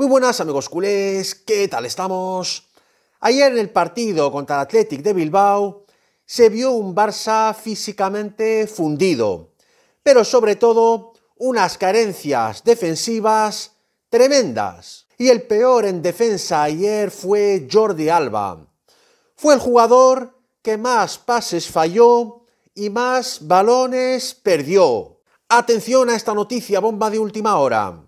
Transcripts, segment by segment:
Muy buenas amigos culés, ¿qué tal estamos? Ayer en el partido contra el Athletic de Bilbao se vio un Barça físicamente fundido, pero sobre todo unas carencias defensivas tremendas. Y el peor en defensa ayer fue Jordi Alba. Fue el jugador que más pases falló y más balones perdió. Atención a esta noticia bomba de última hora.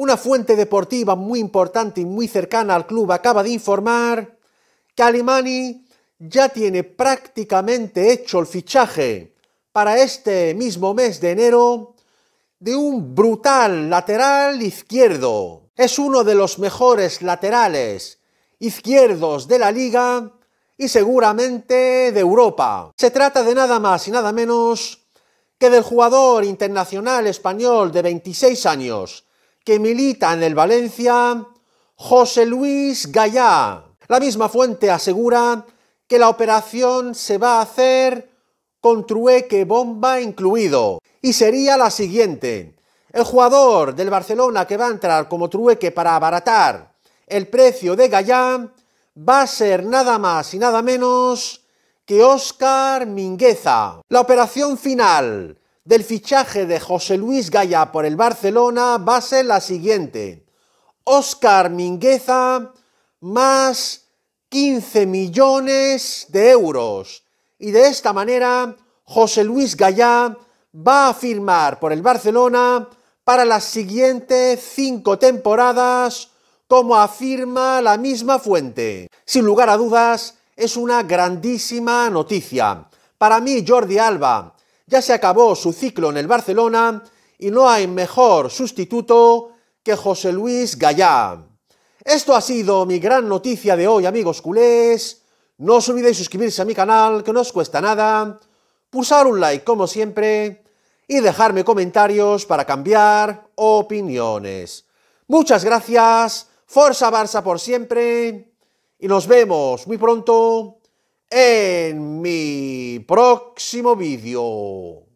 Una fuente deportiva muy importante y muy cercana al club acaba de informar que Alimani ya tiene prácticamente hecho el fichaje para este mismo mes de enero de un brutal lateral izquierdo. Es uno de los mejores laterales izquierdos de la liga y seguramente de Europa. Se trata de nada más y nada menos que del jugador internacional español de 26 años, que milita en el Valencia, José Luis Gallá. La misma fuente asegura que la operación se va a hacer con trueque bomba incluido. Y sería la siguiente. El jugador del Barcelona que va a entrar como trueque para abaratar el precio de Gallá va a ser nada más y nada menos que Óscar Mingueza. La operación final del fichaje de José Luis Gallá por el Barcelona va a ser la siguiente. Oscar Mingueza más 15 millones de euros. Y de esta manera, José Luis Gallá va a firmar por el Barcelona para las siguientes cinco temporadas, como afirma la misma fuente. Sin lugar a dudas, es una grandísima noticia. Para mí, Jordi Alba, ya se acabó su ciclo en el Barcelona y no hay mejor sustituto que José Luis Gallá. Esto ha sido mi gran noticia de hoy, amigos culés. No os olvidéis suscribirse a mi canal, que no os cuesta nada, pulsar un like como siempre y dejarme comentarios para cambiar opiniones. Muchas gracias, Forza Barça por siempre y nos vemos muy pronto en mi próximo vídeo.